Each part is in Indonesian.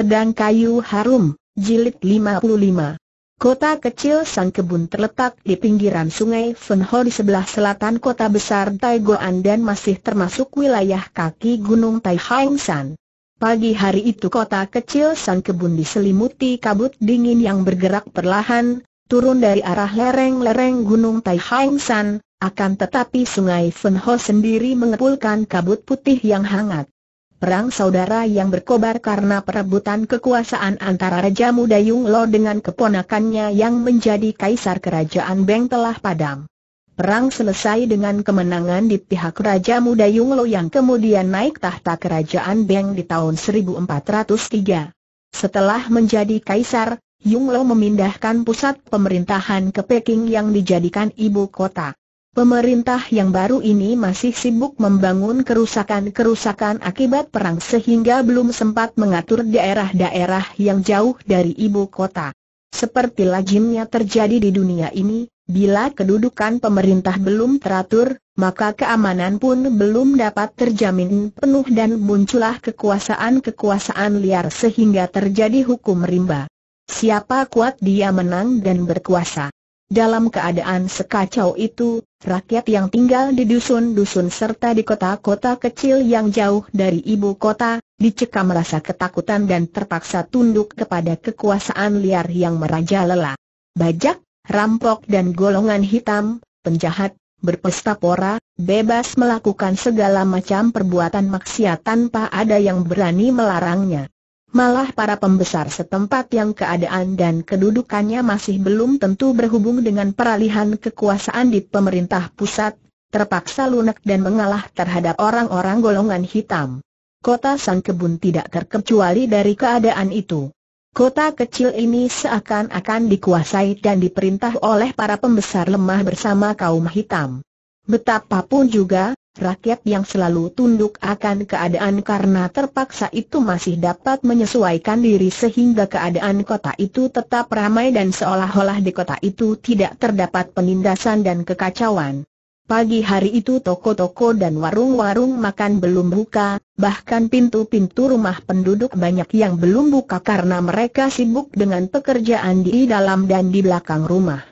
Pedang Kayu Harum, Jilid 55 Kota kecil Sang Kebun terletak di pinggiran sungai Fenho di sebelah selatan kota besar Taigoan dan masih termasuk wilayah kaki Gunung Tai Pagi hari itu kota kecil Sang Kebun diselimuti kabut dingin yang bergerak perlahan, turun dari arah lereng-lereng Gunung Tai akan tetapi sungai Fenho sendiri mengepulkan kabut putih yang hangat perang saudara yang berkobar karena perebutan kekuasaan antara Raja Muda Yung Lo dengan keponakannya yang menjadi kaisar kerajaan Beng telah padam. Perang selesai dengan kemenangan di pihak Raja Muda Yung Lo yang kemudian naik tahta kerajaan Beng di tahun 1403. Setelah menjadi kaisar, Yung Lo memindahkan pusat pemerintahan ke Peking yang dijadikan ibu kota. Pemerintah yang baru ini masih sibuk membangun kerusakan-kerusakan akibat perang sehingga belum sempat mengatur daerah-daerah yang jauh dari ibu kota. Seperti lazimnya terjadi di dunia ini, bila kedudukan pemerintah belum teratur, maka keamanan pun belum dapat terjamin penuh dan muncullah kekuasaan-kekuasaan liar sehingga terjadi hukum rimba. Siapa kuat dia menang dan berkuasa. Dalam keadaan sekacau itu, rakyat yang tinggal di dusun-dusun serta di kota-kota kecil yang jauh dari ibu kota, dicekam rasa ketakutan dan terpaksa tunduk kepada kekuasaan liar yang merajalela. Bajak, rampok dan golongan hitam, penjahat, berpesta pora, bebas melakukan segala macam perbuatan maksiat tanpa ada yang berani melarangnya. Malah para pembesar setempat yang keadaan dan kedudukannya masih belum tentu berhubung dengan peralihan kekuasaan di pemerintah pusat, terpaksa lunak dan mengalah terhadap orang-orang golongan hitam. Kota Sang Kebun tidak terkecuali dari keadaan itu. Kota kecil ini seakan-akan dikuasai dan diperintah oleh para pembesar lemah bersama kaum hitam. Betapapun juga, Rakyat yang selalu tunduk akan keadaan karena terpaksa itu masih dapat menyesuaikan diri sehingga keadaan kota itu tetap ramai dan seolah-olah di kota itu tidak terdapat penindasan dan kekacauan. Pagi hari itu toko-toko dan warung-warung makan belum buka, bahkan pintu-pintu rumah penduduk banyak yang belum buka karena mereka sibuk dengan pekerjaan di dalam dan di belakang rumah.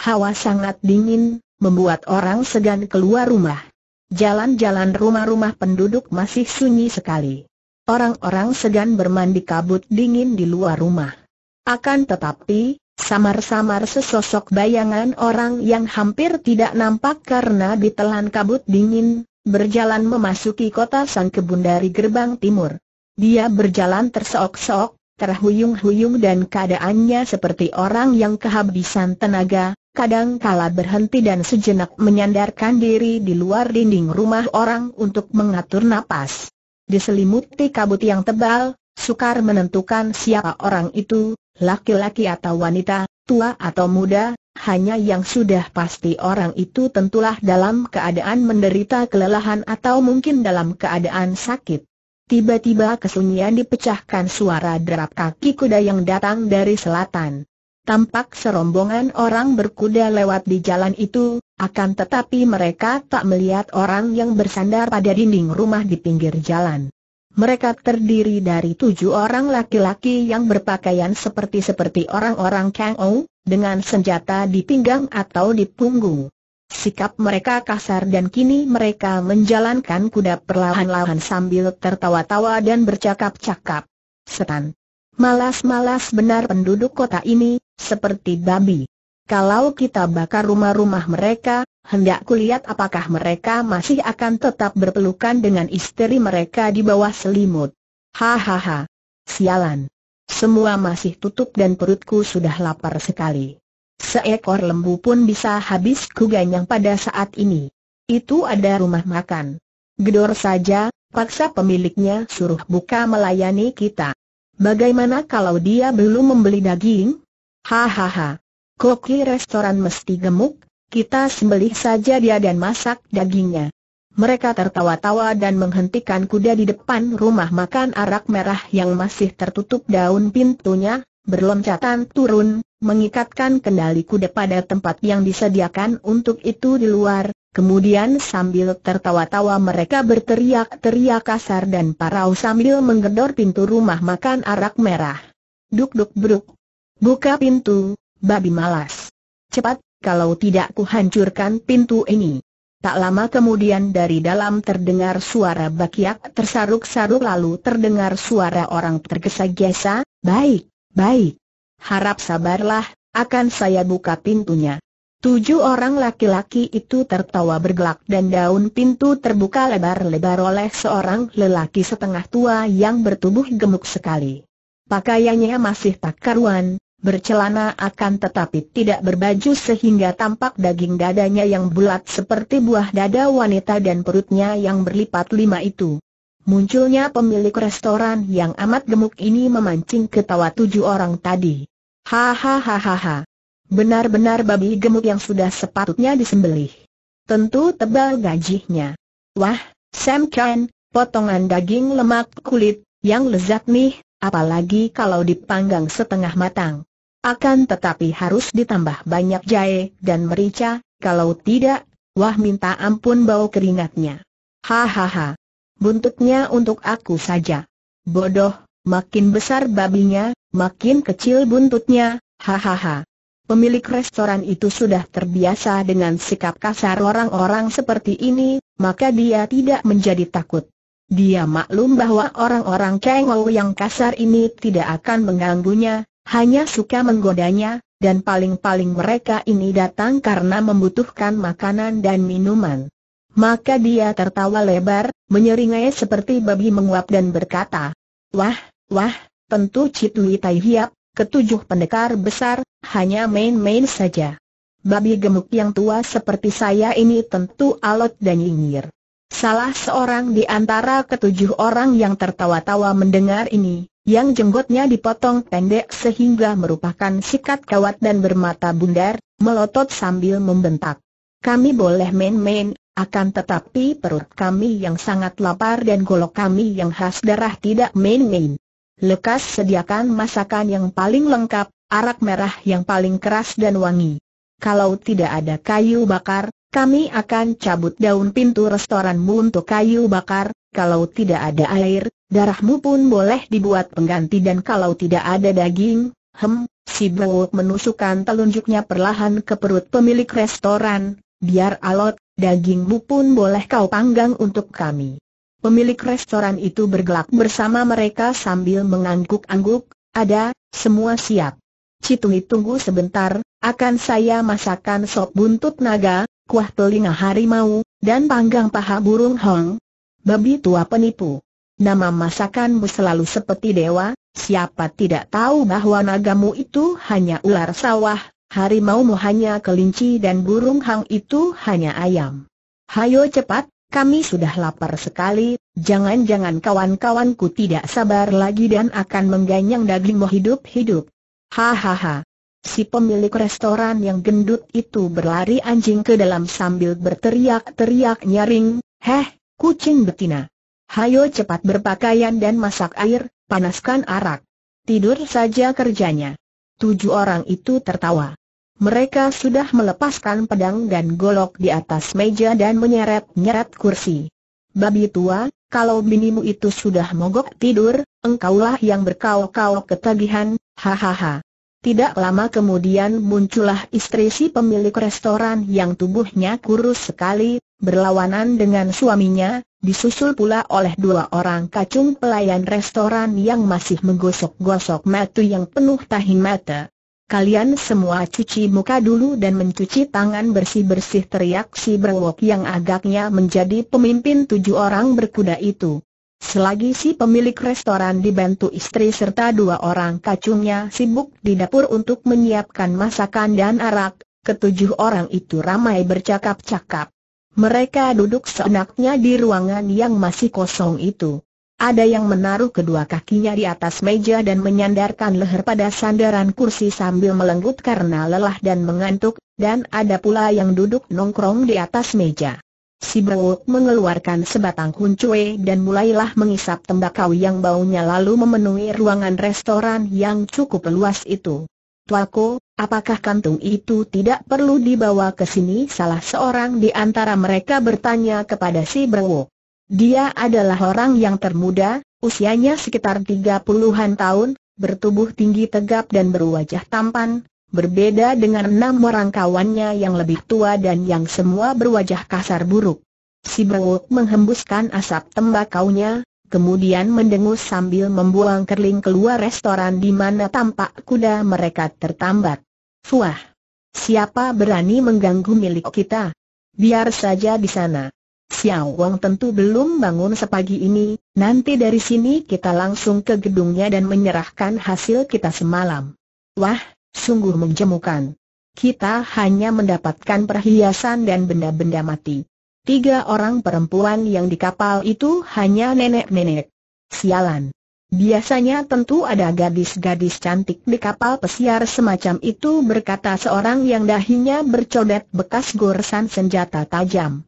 Hawa sangat dingin, membuat orang segan keluar rumah. Jalan-jalan rumah-rumah penduduk masih sunyi sekali. Orang-orang segan bermandi kabut dingin di luar rumah. Akan tetapi, samar-samar sesosok bayangan orang yang hampir tidak nampak karena ditelan kabut dingin, berjalan memasuki kota Sang Kebun dari gerbang timur. Dia berjalan terseok-seok, terhuyung-huyung dan keadaannya seperti orang yang kehabisan tenaga, Kadang kala berhenti dan sejenak menyandarkan diri di luar dinding rumah orang untuk mengatur napas. Diselimuti kabut yang tebal, sukar menentukan siapa orang itu, laki-laki atau wanita, tua atau muda, hanya yang sudah pasti orang itu tentulah dalam keadaan menderita kelelahan atau mungkin dalam keadaan sakit. Tiba-tiba kesunyian dipecahkan suara derap kaki kuda yang datang dari selatan tampak serombongan orang berkuda lewat di jalan itu, akan tetapi mereka tak melihat orang yang bersandar pada dinding rumah di pinggir jalan. Mereka terdiri dari tujuh orang laki-laki yang berpakaian seperti-seperti orang-orang Kang Ou, dengan senjata di pinggang atau di punggung. Sikap mereka kasar dan kini mereka menjalankan kuda perlahan-lahan sambil tertawa-tawa dan bercakap-cakap. Setan. Malas-malas benar penduduk kota ini, seperti babi. Kalau kita bakar rumah-rumah mereka, hendak kulihat apakah mereka masih akan tetap berpelukan dengan istri mereka di bawah selimut. Hahaha. Sialan. Semua masih tutup dan perutku sudah lapar sekali. Seekor lembu pun bisa habis kuganyang pada saat ini. Itu ada rumah makan. Gedor saja, paksa pemiliknya suruh buka melayani kita. Bagaimana kalau dia belum membeli daging? Hahaha. Koki restoran mesti gemuk, kita sembelih saja dia dan masak dagingnya. Mereka tertawa-tawa dan menghentikan kuda di depan rumah makan arak merah yang masih tertutup daun pintunya, berloncatan turun, mengikatkan kendali kuda pada tempat yang disediakan untuk itu di luar, kemudian sambil tertawa-tawa mereka berteriak-teriak kasar dan parau sambil menggedor pintu rumah makan arak merah. Duk-duk bruk. Buka pintu, babi malas. Cepat, kalau tidak kuhancurkan pintu ini. Tak lama kemudian dari dalam terdengar suara bakiak tersaruk-saruk lalu terdengar suara orang tergesa-gesa, baik, baik. Harap sabarlah, akan saya buka pintunya. Tujuh orang laki-laki itu tertawa bergelak dan daun pintu terbuka lebar-lebar oleh seorang lelaki setengah tua yang bertubuh gemuk sekali. Pakaiannya masih tak karuan, bercelana akan tetapi tidak berbaju sehingga tampak daging dadanya yang bulat seperti buah dada wanita dan perutnya yang berlipat lima itu. Munculnya pemilik restoran yang amat gemuk ini memancing ketawa tujuh orang tadi. Hahaha. Benar-benar babi gemuk yang sudah sepatutnya disembelih. Tentu tebal gajinya. Wah, Sam Ken, potongan daging lemak kulit, yang lezat nih, apalagi kalau dipanggang setengah matang. Akan tetapi harus ditambah banyak jahe dan merica, kalau tidak, wah minta ampun bau keringatnya. Hahaha. Buntutnya untuk aku saja. Bodoh, makin besar babinya, makin kecil buntutnya, hahaha. Pemilik restoran itu sudah terbiasa dengan sikap kasar orang-orang seperti ini, maka dia tidak menjadi takut. Dia maklum bahwa orang-orang cengol yang kasar ini tidak akan mengganggunya, hanya suka menggodanya, dan paling-paling mereka ini datang karena membutuhkan makanan dan minuman. Maka dia tertawa lebar, menyeringai seperti babi menguap dan berkata, Wah, wah, tentu Citui Tai Hiap, ketujuh pendekar besar, hanya main-main saja. Babi gemuk yang tua seperti saya ini tentu alot dan nyinyir. Salah seorang di antara ketujuh orang yang tertawa-tawa mendengar ini, yang jenggotnya dipotong pendek sehingga merupakan sikat kawat dan bermata bundar, melotot sambil membentak. Kami boleh main-main, akan tetapi perut kami yang sangat lapar dan golok kami yang khas darah tidak main-main. Lekas sediakan masakan yang paling lengkap, arak merah yang paling keras dan wangi. Kalau tidak ada kayu bakar, kami akan cabut daun pintu restoranmu untuk kayu bakar, kalau tidak ada air, Darahmu pun boleh dibuat pengganti dan kalau tidak ada daging, hem, si Bro menusukkan telunjuknya perlahan ke perut pemilik restoran, biar alot, dagingmu pun boleh kau panggang untuk kami. Pemilik restoran itu bergelak bersama mereka sambil mengangguk-angguk, ada, semua siap. Citungi tunggu sebentar, akan saya masakan sop buntut naga, kuah telinga harimau, dan panggang paha burung hong. Babi tua penipu. Nama masakanmu selalu seperti dewa, siapa tidak tahu bahwa nagamu itu hanya ular sawah, harimaumu hanya kelinci dan burung hang itu hanya ayam. Hayo cepat, kami sudah lapar sekali, jangan-jangan kawan-kawanku tidak sabar lagi dan akan mengganyang dagingmu hidup-hidup. Hahaha. Si pemilik restoran yang gendut itu berlari anjing ke dalam sambil berteriak-teriak nyaring, Heh, kucing betina hayo cepat berpakaian dan masak air, panaskan arak. Tidur saja kerjanya. Tujuh orang itu tertawa. Mereka sudah melepaskan pedang dan golok di atas meja dan menyeret-nyeret kursi. Babi tua, kalau binimu itu sudah mogok tidur, engkaulah yang berkau-kau ketagihan, hahaha. Tidak lama kemudian muncullah istri si pemilik restoran yang tubuhnya kurus sekali, berlawanan dengan suaminya, disusul pula oleh dua orang kacung pelayan restoran yang masih menggosok-gosok matu yang penuh tahin mata. Kalian semua cuci muka dulu dan mencuci tangan bersih-bersih teriak si berwok yang agaknya menjadi pemimpin tujuh orang berkuda itu. Selagi si pemilik restoran dibantu istri serta dua orang kacungnya sibuk di dapur untuk menyiapkan masakan dan arak, ketujuh orang itu ramai bercakap-cakap. Mereka duduk seenaknya di ruangan yang masih kosong itu. Ada yang menaruh kedua kakinya di atas meja dan menyandarkan leher pada sandaran kursi sambil melenggut karena lelah dan mengantuk, dan ada pula yang duduk nongkrong di atas meja. Si Brewok mengeluarkan sebatang kuncue dan mulailah mengisap tembakau yang baunya lalu memenuhi ruangan restoran yang cukup luas itu. Tuaku, apakah kantung itu tidak perlu dibawa ke sini? Salah seorang di antara mereka bertanya kepada si Brewo. Dia adalah orang yang termuda, usianya sekitar 30-an tahun, bertubuh tinggi tegap dan berwajah tampan, berbeda dengan enam orang kawannya yang lebih tua dan yang semua berwajah kasar buruk. Si Brewo menghembuskan asap tembakaunya, kemudian mendengus sambil membuang kerling keluar restoran di mana tampak kuda mereka tertambat. Fuah! Siapa berani mengganggu milik kita? Biar saja di sana. Xiao Wang tentu belum bangun sepagi ini, nanti dari sini kita langsung ke gedungnya dan menyerahkan hasil kita semalam. Wah, sungguh menjemukan. Kita hanya mendapatkan perhiasan dan benda-benda mati. Tiga orang perempuan yang di kapal itu hanya nenek-nenek. Sialan. Biasanya tentu ada gadis-gadis cantik di kapal pesiar semacam itu berkata seorang yang dahinya bercodet bekas goresan senjata tajam.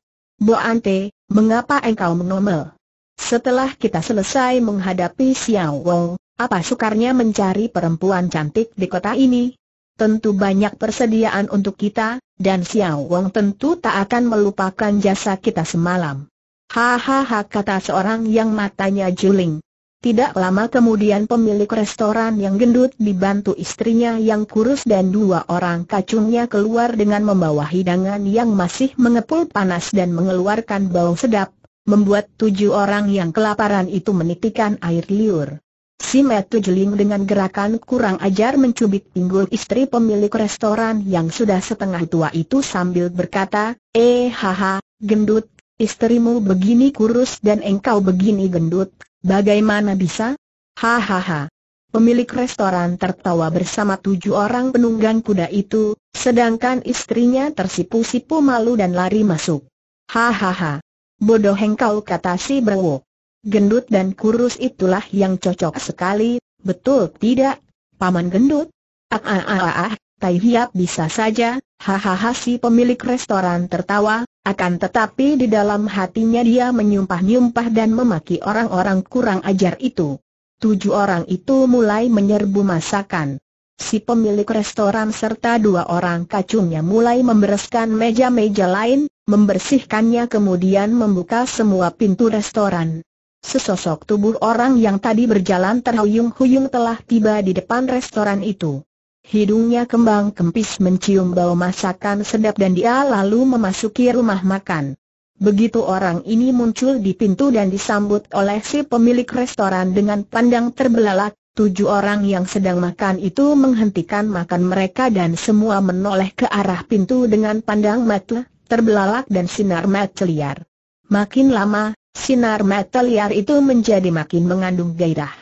Ante, mengapa engkau menomel? Setelah kita selesai menghadapi Xiao Wong, apa sukarnya mencari perempuan cantik di kota ini? tentu banyak persediaan untuk kita, dan Xiao Wong tentu tak akan melupakan jasa kita semalam. Hahaha kata seorang yang matanya juling. Tidak lama kemudian pemilik restoran yang gendut dibantu istrinya yang kurus dan dua orang kacungnya keluar dengan membawa hidangan yang masih mengepul panas dan mengeluarkan bau sedap, membuat tujuh orang yang kelaparan itu menitikan air liur. Si Metu Jeling dengan gerakan kurang ajar mencubit pinggul istri pemilik restoran yang sudah setengah tua itu sambil berkata, Eh haha, gendut, istrimu begini kurus dan engkau begini gendut, bagaimana bisa? Hahaha. Pemilik restoran tertawa bersama tujuh orang penunggang kuda itu, sedangkan istrinya tersipu-sipu malu dan lari masuk. Hahaha. Bodoh engkau kata si Brewok gendut dan kurus itulah yang cocok sekali, betul tidak? Paman gendut? Ah ah ah ah, ah Tai Hiap bisa saja, hahaha si pemilik restoran tertawa, akan tetapi di dalam hatinya dia menyumpah-nyumpah dan memaki orang-orang kurang ajar itu. Tujuh orang itu mulai menyerbu masakan. Si pemilik restoran serta dua orang kacungnya mulai membereskan meja-meja lain, membersihkannya kemudian membuka semua pintu restoran. Sesosok tubuh orang yang tadi berjalan terhuyung-huyung telah tiba di depan restoran itu. Hidungnya kembang kempis mencium bau masakan sedap dan dia lalu memasuki rumah makan. Begitu orang ini muncul di pintu dan disambut oleh si pemilik restoran dengan pandang terbelalak, tujuh orang yang sedang makan itu menghentikan makan mereka dan semua menoleh ke arah pintu dengan pandang mata terbelalak dan sinar mata liar. Makin lama, Sinar mata liar itu menjadi makin mengandung gairah.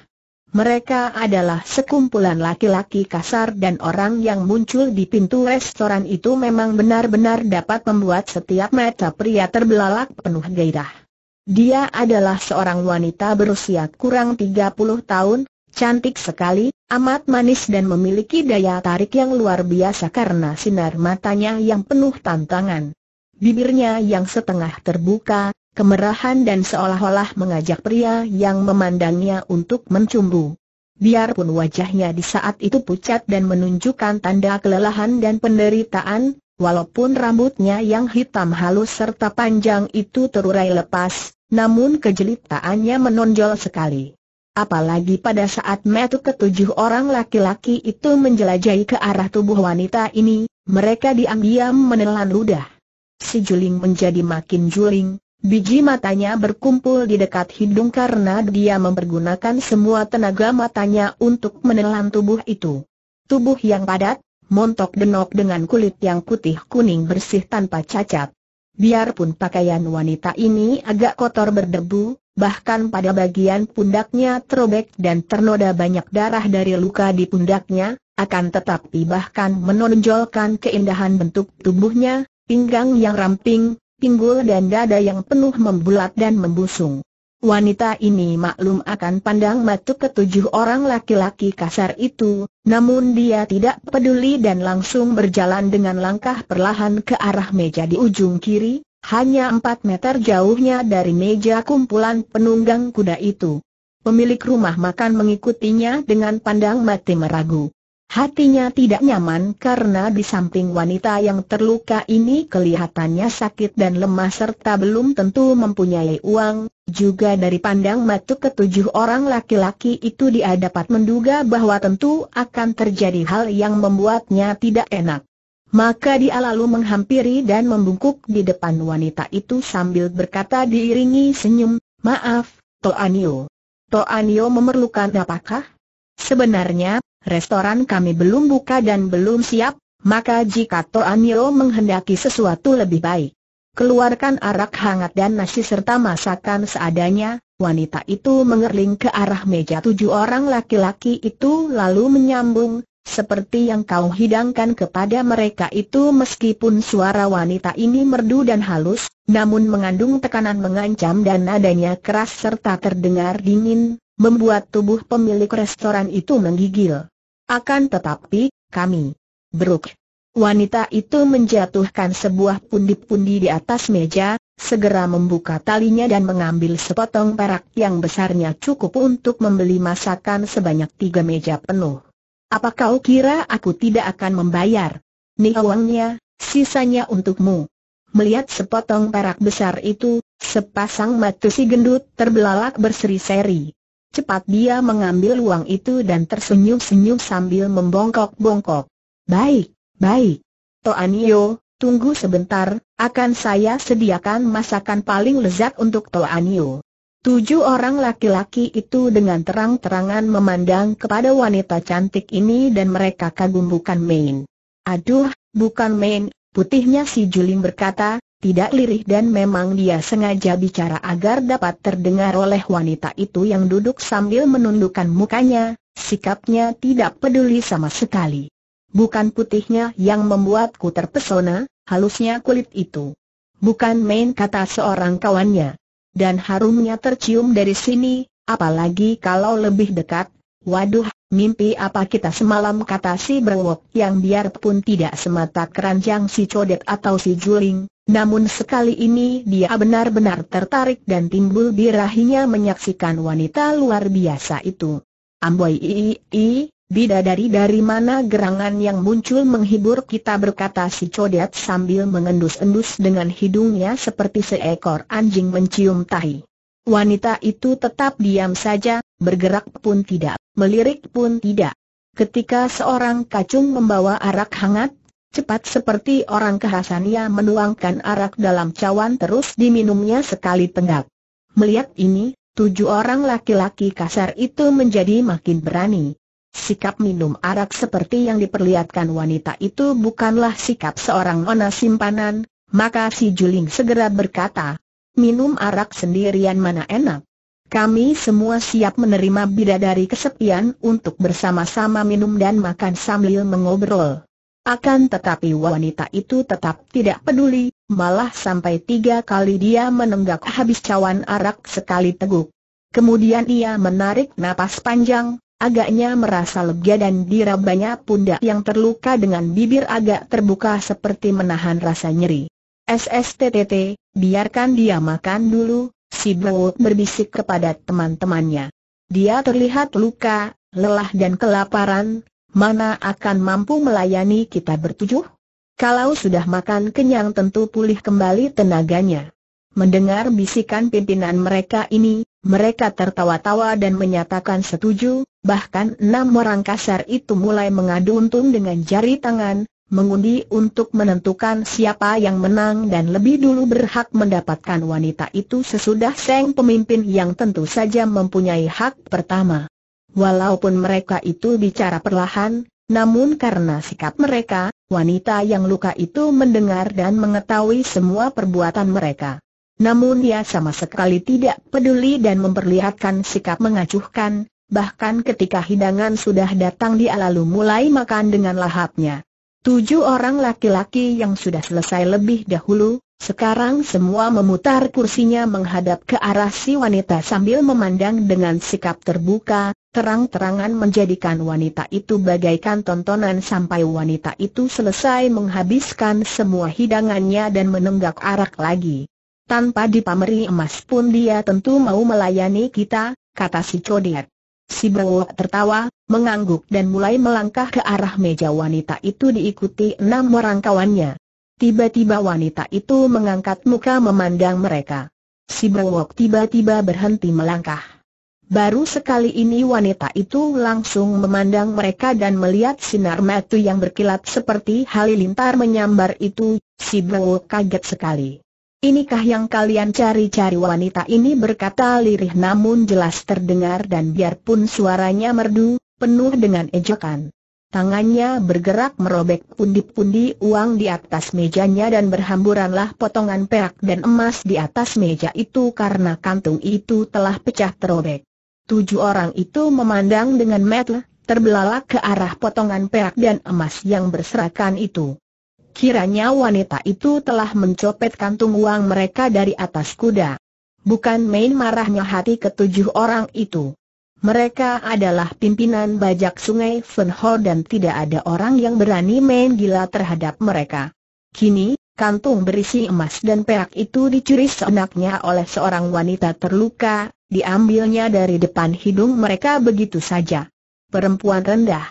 Mereka adalah sekumpulan laki-laki kasar dan orang yang muncul di pintu restoran itu memang benar-benar dapat membuat setiap mata pria terbelalak penuh gairah. Dia adalah seorang wanita berusia kurang 30 tahun, cantik sekali, amat manis dan memiliki daya tarik yang luar biasa karena sinar matanya yang penuh tantangan. Bibirnya yang setengah terbuka, kemerahan dan seolah-olah mengajak pria yang memandangnya untuk mencumbu. Biarpun wajahnya di saat itu pucat dan menunjukkan tanda kelelahan dan penderitaan, walaupun rambutnya yang hitam halus serta panjang itu terurai lepas, namun kejelitaannya menonjol sekali. Apalagi pada saat metu ketujuh orang laki-laki itu menjelajahi ke arah tubuh wanita ini, mereka diam-diam menelan ludah. Si Juling menjadi makin juling, Biji matanya berkumpul di dekat hidung karena dia mempergunakan semua tenaga matanya untuk menelan tubuh itu. Tubuh yang padat, montok denok dengan kulit yang putih kuning bersih tanpa cacat. Biarpun pakaian wanita ini agak kotor berdebu, bahkan pada bagian pundaknya terobek dan ternoda banyak darah dari luka di pundaknya, akan tetapi bahkan menonjolkan keindahan bentuk tubuhnya, pinggang yang ramping, pinggul dan dada yang penuh membulat dan membusung. Wanita ini maklum akan pandang matuk ketujuh orang laki-laki kasar itu, namun dia tidak peduli dan langsung berjalan dengan langkah perlahan ke arah meja di ujung kiri, hanya empat meter jauhnya dari meja kumpulan penunggang kuda itu. Pemilik rumah makan mengikutinya dengan pandang mati meragu. Hatinya tidak nyaman karena di samping wanita yang terluka ini kelihatannya sakit dan lemah serta belum tentu mempunyai uang, juga dari pandang mata ketujuh orang laki-laki itu dia dapat menduga bahwa tentu akan terjadi hal yang membuatnya tidak enak. Maka dia lalu menghampiri dan membungkuk di depan wanita itu sambil berkata diiringi senyum, Maaf, Toanio. Toanio memerlukan apakah? Sebenarnya, restoran kami belum buka dan belum siap, maka jika Toanio menghendaki sesuatu lebih baik. Keluarkan arak hangat dan nasi serta masakan seadanya, wanita itu mengerling ke arah meja tujuh orang laki-laki itu lalu menyambung, seperti yang kau hidangkan kepada mereka itu meskipun suara wanita ini merdu dan halus, namun mengandung tekanan mengancam dan nadanya keras serta terdengar dingin, membuat tubuh pemilik restoran itu menggigil. Akan tetapi, kami, Brooke, wanita itu menjatuhkan sebuah pundi-pundi di atas meja, segera membuka talinya dan mengambil sepotong perak yang besarnya cukup untuk membeli masakan sebanyak tiga meja penuh. Apa kau kira aku tidak akan membayar? Nih uangnya, sisanya untukmu. Melihat sepotong perak besar itu, sepasang mata si gendut terbelalak berseri-seri. Cepat dia mengambil uang itu dan tersenyum-senyum sambil membongkok-bongkok. Baik, baik. Toanio, tunggu sebentar, akan saya sediakan masakan paling lezat untuk Toanio. Tujuh orang laki-laki itu dengan terang-terangan memandang kepada wanita cantik ini dan mereka kagum bukan main. Aduh, bukan main, putihnya si Juling berkata, tidak lirih dan memang dia sengaja bicara agar dapat terdengar oleh wanita itu yang duduk sambil menundukkan mukanya, sikapnya tidak peduli sama sekali. Bukan putihnya yang membuatku terpesona, halusnya kulit itu. Bukan main kata seorang kawannya. Dan harumnya tercium dari sini, apalagi kalau lebih dekat, waduh, mimpi apa kita semalam kata si Brewok yang biarpun tidak semata keranjang si Codet atau si Juling, namun sekali ini dia benar-benar tertarik dan timbul birahinya menyaksikan wanita luar biasa itu. Amboi ii, bidadari dari mana gerangan yang muncul menghibur kita berkata si codet sambil mengendus-endus dengan hidungnya seperti seekor anjing mencium tahi. Wanita itu tetap diam saja, bergerak pun tidak, melirik pun tidak. Ketika seorang kacung membawa arak hangat, Cepat seperti orang ia menuangkan arak dalam cawan terus diminumnya sekali tenggak. Melihat ini, tujuh orang laki-laki kasar itu menjadi makin berani. Sikap minum arak seperti yang diperlihatkan wanita itu bukanlah sikap seorang ona simpanan, maka si Juling segera berkata, minum arak sendirian mana enak. Kami semua siap menerima bidadari kesepian untuk bersama-sama minum dan makan sambil mengobrol. Akan tetapi wanita itu tetap tidak peduli, malah sampai tiga kali dia menenggak habis cawan arak sekali teguk. Kemudian ia menarik napas panjang, agaknya merasa lega dan dirabanya pundak yang terluka dengan bibir agak terbuka seperti menahan rasa nyeri. SSTTT, biarkan dia makan dulu, si Bowo berbisik kepada teman-temannya. Dia terlihat luka, lelah dan kelaparan, mana akan mampu melayani kita bertujuh? Kalau sudah makan kenyang tentu pulih kembali tenaganya. Mendengar bisikan pimpinan mereka ini, mereka tertawa-tawa dan menyatakan setuju, bahkan enam orang kasar itu mulai mengadu untung dengan jari tangan, mengundi untuk menentukan siapa yang menang dan lebih dulu berhak mendapatkan wanita itu sesudah Seng pemimpin yang tentu saja mempunyai hak pertama. Walaupun mereka itu bicara perlahan, namun karena sikap mereka, wanita yang luka itu mendengar dan mengetahui semua perbuatan mereka. Namun dia sama sekali tidak peduli dan memperlihatkan sikap mengacuhkan, bahkan ketika hidangan sudah datang dia lalu mulai makan dengan lahapnya. Tujuh orang laki-laki yang sudah selesai lebih dahulu, sekarang semua memutar kursinya menghadap ke arah si wanita sambil memandang dengan sikap terbuka, terang-terangan menjadikan wanita itu bagaikan tontonan sampai wanita itu selesai menghabiskan semua hidangannya dan menenggak arak lagi. Tanpa dipameri emas pun dia tentu mau melayani kita, kata si codet. Si Bowo tertawa, mengangguk dan mulai melangkah ke arah meja wanita itu diikuti enam orang kawannya. Tiba-tiba wanita itu mengangkat muka memandang mereka. Si Bowok tiba-tiba berhenti melangkah. Baru sekali ini wanita itu langsung memandang mereka dan melihat sinar mata yang berkilat seperti halilintar menyambar itu, si Bowok kaget sekali. Inikah yang kalian cari-cari wanita ini berkata lirih namun jelas terdengar dan biarpun suaranya merdu, penuh dengan ejekan. Tangannya bergerak merobek pundi-pundi uang di atas mejanya dan berhamburanlah potongan perak dan emas di atas meja itu karena kantung itu telah pecah terobek. Tujuh orang itu memandang dengan metel, terbelalak ke arah potongan perak dan emas yang berserakan itu. Kiranya wanita itu telah mencopet kantung uang mereka dari atas kuda. Bukan main marahnya hati ketujuh orang itu. Mereka adalah pimpinan bajak sungai Fenho dan tidak ada orang yang berani main gila terhadap mereka. Kini, kantung berisi emas dan perak itu dicuri seenaknya oleh seorang wanita terluka, diambilnya dari depan hidung mereka begitu saja. Perempuan rendah.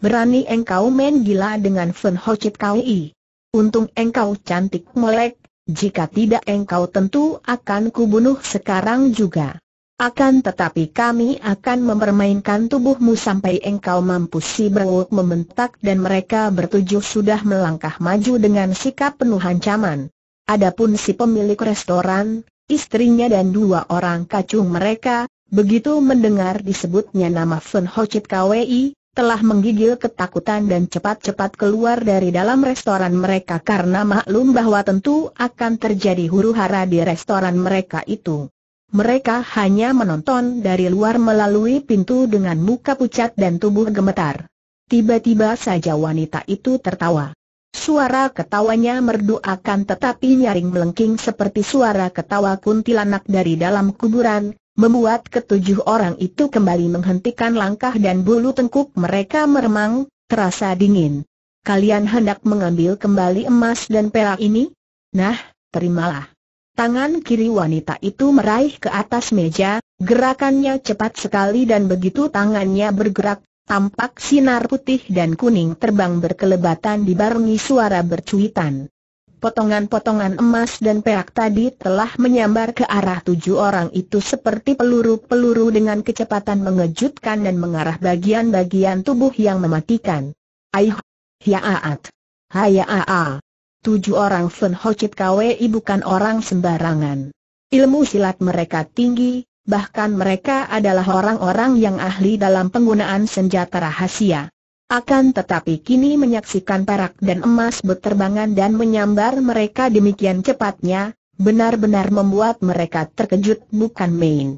Berani engkau main gila dengan Fenho Chit I. Untung engkau cantik melek, jika tidak engkau tentu akan kubunuh sekarang juga. Akan tetapi kami akan mempermainkan tubuhmu sampai engkau mampu si berwuk membentak dan mereka bertujuh sudah melangkah maju dengan sikap penuh ancaman. Adapun si pemilik restoran, istrinya dan dua orang kacung mereka, begitu mendengar disebutnya nama Fen Chit KWI, telah menggigil ketakutan dan cepat-cepat keluar dari dalam restoran mereka karena maklum bahwa tentu akan terjadi huru-hara di restoran mereka itu mereka hanya menonton dari luar melalui pintu dengan muka pucat dan tubuh gemetar. Tiba-tiba saja wanita itu tertawa. Suara ketawanya merdu akan tetapi nyaring melengking seperti suara ketawa kuntilanak dari dalam kuburan, membuat ketujuh orang itu kembali menghentikan langkah dan bulu tengkuk mereka meremang, terasa dingin. Kalian hendak mengambil kembali emas dan perak ini? Nah, terimalah. Tangan kiri wanita itu meraih ke atas meja, gerakannya cepat sekali dan begitu tangannya bergerak, tampak sinar putih dan kuning terbang berkelebatan dibarengi suara bercuitan. Potongan-potongan emas dan perak tadi telah menyambar ke arah tujuh orang itu seperti peluru-peluru dengan kecepatan mengejutkan dan mengarah bagian-bagian tubuh yang mematikan. Ayuh! Hiaat! Hayaa! tujuh orang Fen Hocit kwei bukan orang sembarangan. Ilmu silat mereka tinggi, bahkan mereka adalah orang-orang yang ahli dalam penggunaan senjata rahasia. Akan tetapi kini menyaksikan perak dan emas berterbangan dan menyambar mereka demikian cepatnya, benar-benar membuat mereka terkejut bukan main.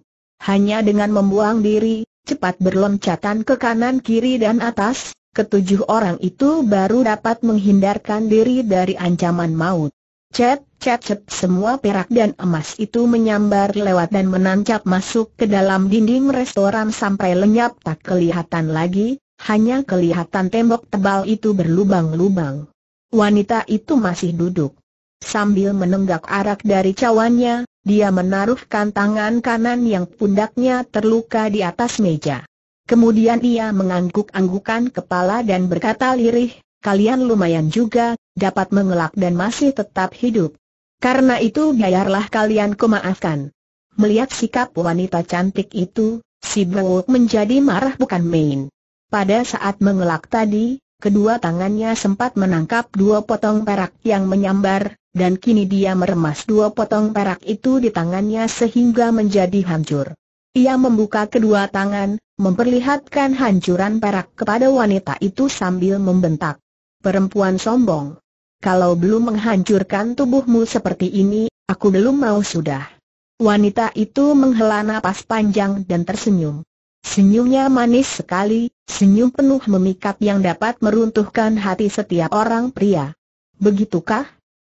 Hanya dengan membuang diri, cepat berloncatan ke kanan kiri dan atas, ketujuh orang itu baru dapat menghindarkan diri dari ancaman maut. Cet, cet, cet, semua perak dan emas itu menyambar lewat dan menancap masuk ke dalam dinding restoran sampai lenyap tak kelihatan lagi, hanya kelihatan tembok tebal itu berlubang-lubang. Wanita itu masih duduk. Sambil menenggak arak dari cawannya, dia menaruhkan tangan kanan yang pundaknya terluka di atas meja. Kemudian ia mengangguk-anggukan kepala dan berkata lirih, kalian lumayan juga, dapat mengelak dan masih tetap hidup. Karena itu biarlah kalian kumaafkan. Melihat sikap wanita cantik itu, si Bowok menjadi marah bukan main. Pada saat mengelak tadi, kedua tangannya sempat menangkap dua potong perak yang menyambar, dan kini dia meremas dua potong perak itu di tangannya sehingga menjadi hancur. Ia membuka kedua tangan, memperlihatkan hancuran perak kepada wanita itu sambil membentak. Perempuan sombong. Kalau belum menghancurkan tubuhmu seperti ini, aku belum mau sudah. Wanita itu menghela napas panjang dan tersenyum. Senyumnya manis sekali, senyum penuh memikat yang dapat meruntuhkan hati setiap orang pria. Begitukah?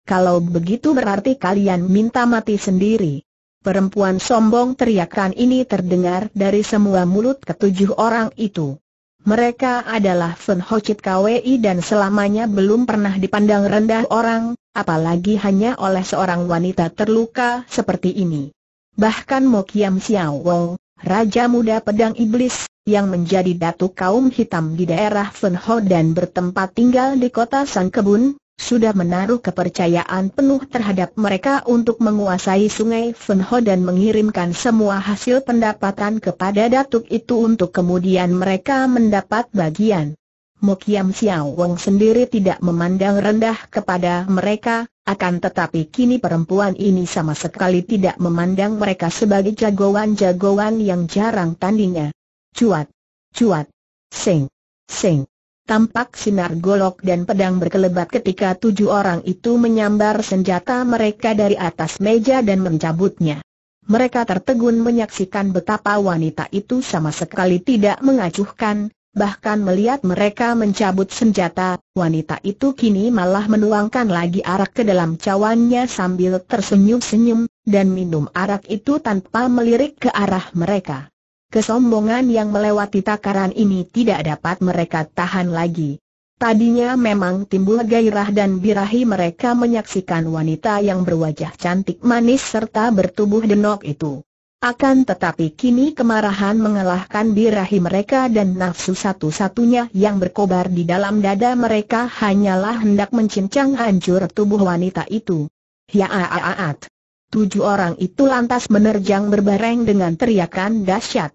Kalau begitu berarti kalian minta mati sendiri. Perempuan sombong teriakan ini terdengar dari semua mulut ketujuh orang itu. Mereka adalah Fen Ho Chit Kwei dan selamanya belum pernah dipandang rendah orang, apalagi hanya oleh seorang wanita terluka seperti ini. Bahkan Mo Kiam Wong, Raja Muda Pedang Iblis, yang menjadi datu kaum hitam di daerah Fen Ho dan bertempat tinggal di kota Sang Kebun, sudah menaruh kepercayaan penuh terhadap mereka untuk menguasai sungai Fenho dan mengirimkan semua hasil pendapatan kepada Datuk itu untuk kemudian mereka mendapat bagian. Mokiam Xiao Wong sendiri tidak memandang rendah kepada mereka, akan tetapi kini perempuan ini sama sekali tidak memandang mereka sebagai jagoan-jagoan yang jarang tandingnya. Cuat, cuat, sing, sing tampak sinar golok dan pedang berkelebat ketika tujuh orang itu menyambar senjata mereka dari atas meja dan mencabutnya. Mereka tertegun menyaksikan betapa wanita itu sama sekali tidak mengacuhkan, bahkan melihat mereka mencabut senjata, wanita itu kini malah menuangkan lagi arak ke dalam cawannya sambil tersenyum-senyum, dan minum arak itu tanpa melirik ke arah mereka. Kesombongan yang melewati takaran ini tidak dapat mereka tahan lagi. Tadinya memang timbul gairah dan birahi mereka menyaksikan wanita yang berwajah cantik manis serta bertubuh denok itu. Akan tetapi kini kemarahan mengalahkan birahi mereka dan nafsu satu-satunya yang berkobar di dalam dada mereka hanyalah hendak mencincang hancur tubuh wanita itu. Ya aaaat. Tujuh orang itu lantas menerjang berbareng dengan teriakan dahsyat.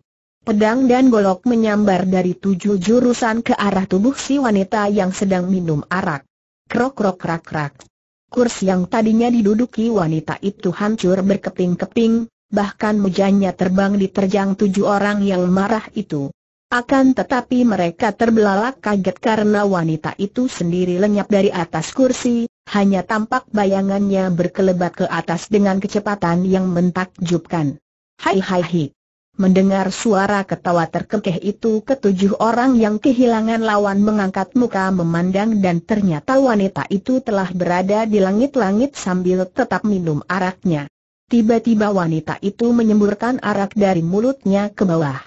Pedang dan golok menyambar dari tujuh jurusan ke arah tubuh si wanita yang sedang minum arak. Krok-krok-krak-krak. Kursi yang tadinya diduduki wanita itu hancur berkeping-keping, bahkan mejanya terbang diterjang tujuh orang yang marah itu. Akan tetapi mereka terbelalak kaget karena wanita itu sendiri lenyap dari atas kursi, hanya tampak bayangannya berkelebat ke atas dengan kecepatan yang mentakjubkan. Hai hai hai. Mendengar suara ketawa terkekeh itu ketujuh orang yang kehilangan lawan mengangkat muka memandang dan ternyata wanita itu telah berada di langit-langit sambil tetap minum araknya. Tiba-tiba wanita itu menyemburkan arak dari mulutnya ke bawah.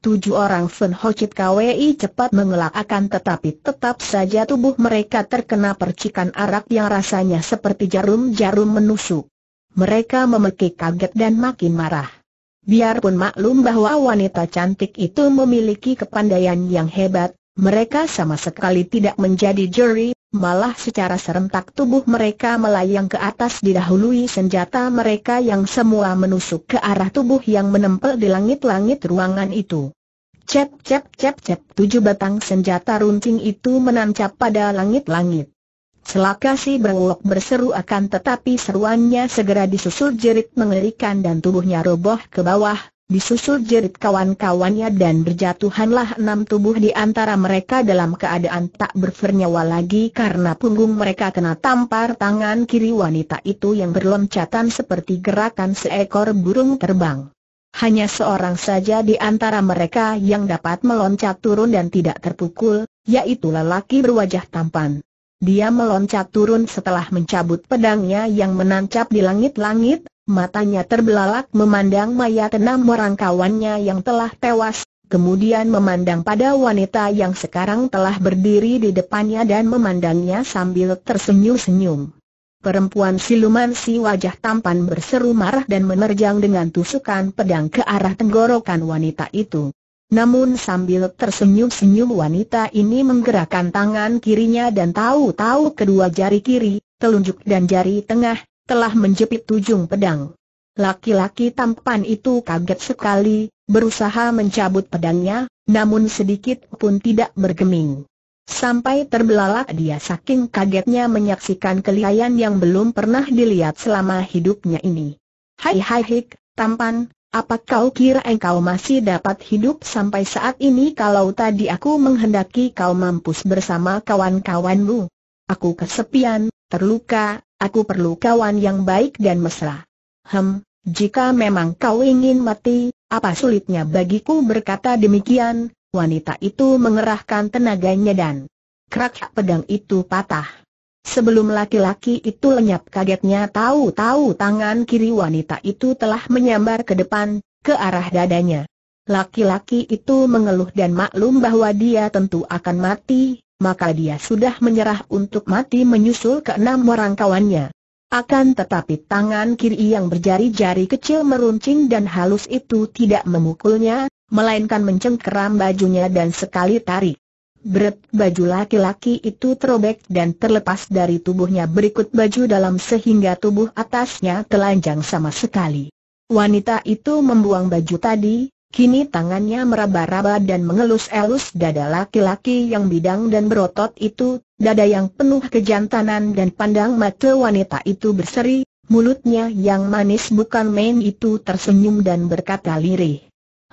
Tujuh orang Fen Hocit KWI cepat mengelak akan tetapi tetap saja tubuh mereka terkena percikan arak yang rasanya seperti jarum-jarum menusuk. Mereka memekik kaget dan makin marah. Biarpun maklum bahwa wanita cantik itu memiliki kepandaian yang hebat, mereka sama sekali tidak menjadi juri, malah secara serentak tubuh mereka melayang ke atas didahului senjata mereka yang semua menusuk ke arah tubuh yang menempel di langit-langit ruangan itu. Cep cep cep cep tujuh batang senjata runcing itu menancap pada langit-langit. Celaka si Bengok berseru akan tetapi seruannya segera disusul jerit mengerikan dan tubuhnya roboh ke bawah, disusul jerit kawan-kawannya dan berjatuhanlah enam tubuh di antara mereka dalam keadaan tak bernyawa lagi karena punggung mereka kena tampar tangan kiri wanita itu yang berloncatan seperti gerakan seekor burung terbang. Hanya seorang saja di antara mereka yang dapat meloncat turun dan tidak terpukul, yaitu lelaki berwajah tampan. Dia meloncat turun setelah mencabut pedangnya yang menancap di langit-langit, matanya terbelalak memandang mayat enam orang kawannya yang telah tewas, kemudian memandang pada wanita yang sekarang telah berdiri di depannya dan memandangnya sambil tersenyum-senyum. Perempuan siluman si wajah tampan berseru marah dan menerjang dengan tusukan pedang ke arah tenggorokan wanita itu. Namun sambil tersenyum-senyum wanita ini menggerakkan tangan kirinya dan tahu-tahu kedua jari kiri, telunjuk dan jari tengah, telah menjepit tujung pedang. Laki-laki tampan itu kaget sekali, berusaha mencabut pedangnya, namun sedikit pun tidak bergeming. Sampai terbelalak dia saking kagetnya menyaksikan kelihayan yang belum pernah dilihat selama hidupnya ini. Hai hai hik, tampan, apa kau kira engkau masih dapat hidup sampai saat ini kalau tadi aku menghendaki kau mampus bersama kawan-kawanmu? Aku kesepian, terluka, aku perlu kawan yang baik dan mesra. Hem, jika memang kau ingin mati, apa sulitnya bagiku berkata demikian, wanita itu mengerahkan tenaganya dan krak pedang itu patah. Sebelum laki-laki itu lenyap kagetnya tahu-tahu tangan kiri wanita itu telah menyambar ke depan, ke arah dadanya. Laki-laki itu mengeluh dan maklum bahwa dia tentu akan mati, maka dia sudah menyerah untuk mati menyusul ke enam orang kawannya. Akan tetapi tangan kiri yang berjari-jari kecil meruncing dan halus itu tidak memukulnya, melainkan mencengkeram bajunya dan sekali tarik. Beret baju laki-laki itu terobek dan terlepas dari tubuhnya berikut baju dalam sehingga tubuh atasnya telanjang sama sekali. Wanita itu membuang baju tadi, kini tangannya meraba-raba dan mengelus-elus dada laki-laki yang bidang dan berotot itu, dada yang penuh kejantanan dan pandang mata wanita itu berseri, mulutnya yang manis bukan main itu tersenyum dan berkata lirih.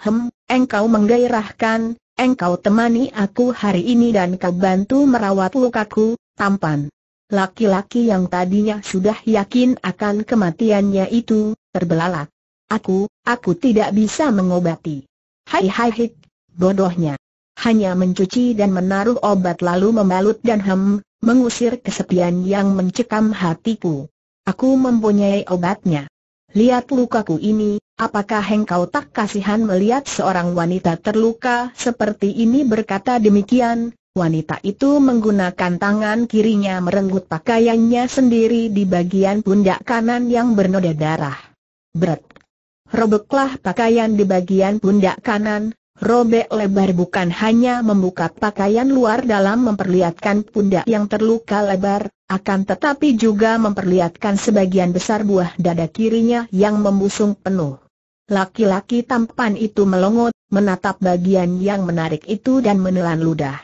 Hem, engkau menggairahkan, Engkau temani aku hari ini dan kau bantu merawat lukaku, tampan. Laki-laki yang tadinya sudah yakin akan kematiannya itu, terbelalak. Aku, aku tidak bisa mengobati. Hai hai hik, bodohnya. Hanya mencuci dan menaruh obat lalu membalut dan hem, mengusir kesepian yang mencekam hatiku. Aku mempunyai obatnya. Lihat lukaku ini, apakah engkau tak kasihan melihat seorang wanita terluka seperti ini berkata demikian, wanita itu menggunakan tangan kirinya merenggut pakaiannya sendiri di bagian pundak kanan yang bernoda darah. Berat. Robeklah pakaian di bagian pundak kanan, robek lebar bukan hanya membuka pakaian luar dalam memperlihatkan pundak yang terluka lebar, akan tetapi juga memperlihatkan sebagian besar buah dada kirinya yang membusung penuh. Laki-laki tampan itu melongot, menatap bagian yang menarik itu dan menelan ludah.